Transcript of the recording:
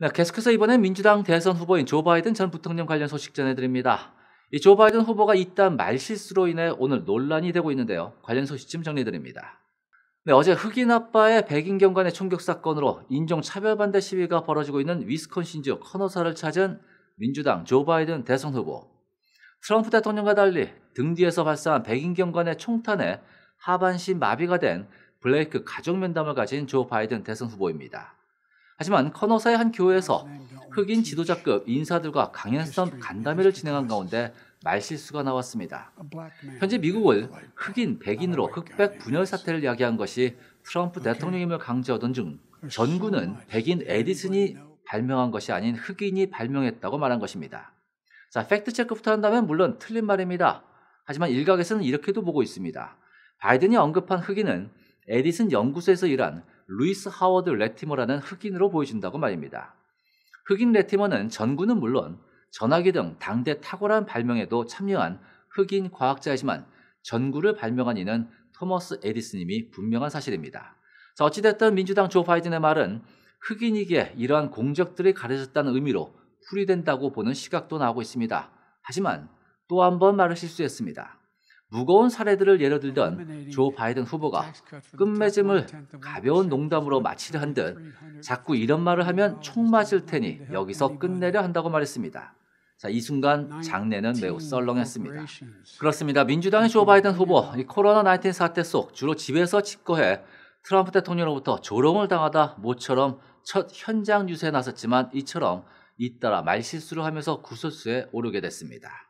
네, 계속해서 이번에 민주당 대선 후보인 조 바이든 전 부통령 관련 소식 전해드립니다. 이 조 바이든 후보가 이딴 말실수로 인해 오늘 논란이 되고 있는데요. 관련 소식 좀 정리드립니다. 해 네, 어제 흑인 아빠의 백인 경관의 총격 사건으로 인종 차별 반대 시위가 벌어지고 있는 위스콘신주 커너사를 찾은 민주당 조 바이든 대선 후보. 트럼프 대통령과 달리 등 뒤에서 발사한 백인 경관의 총탄에 하반신 마비가 된 블레이크 가족 면담을 가진 조 바이든 대선 후보입니다. 하지만 커너사의 한 교회에서 흑인 지도자급 인사들과 강연선 간담회를 진행한 가운데 말실수가 나왔습니다. 현재 미국을 흑인, 백인으로 흑백 분열 사태를 야기한 것이 트럼프 대통령임을 강조하던 중 전구는 백인 에디슨이 발명한 것이 아닌 흑인이 발명했다고 말한 것입니다. 자, 팩트체크부터 한다면 물론 틀린 말입니다. 하지만 일각에서는 이렇게도 보고 있습니다. 바이든이 언급한 흑인은 에디슨 연구소에서 일한 루이스 하워드 레티머라는 흑인으로 보여진다고 말입니다. 흑인 레티머는 전구는 물론 전화기 등 당대 탁월한 발명에도 참여한 흑인 과학자이지만 전구를 발명한 이는 토머스 에디슨님이 분명한 사실입니다. 자, 어찌됐든 민주당 조 바이든의 말은 흑인에게 이러한 공적들이 가려졌다는 의미로 풀이된다고 보는 시각도 나오고 있습니다. 하지만 또 한 번 말을 실수했습니다. 무거운 사례들을 예로 들던 조 바이든 후보가 끝맺음을 가벼운 농담으로 마치려 한 듯 자꾸 이런 말을 하면 총 맞을 테니 여기서 끝내려 한다고 말했습니다. 자, 이 순간 장례는 매우 썰렁했습니다. 그렇습니다. 민주당의 조 바이든 후보, 이 코로나19 사태 속 주로 집에서 집거해 트럼프 대통령으로부터 조롱을 당하다 모처럼 첫 현장 유세에 나섰지만 이처럼 잇따라 말실수를 하면서 구설수에 오르게 됐습니다.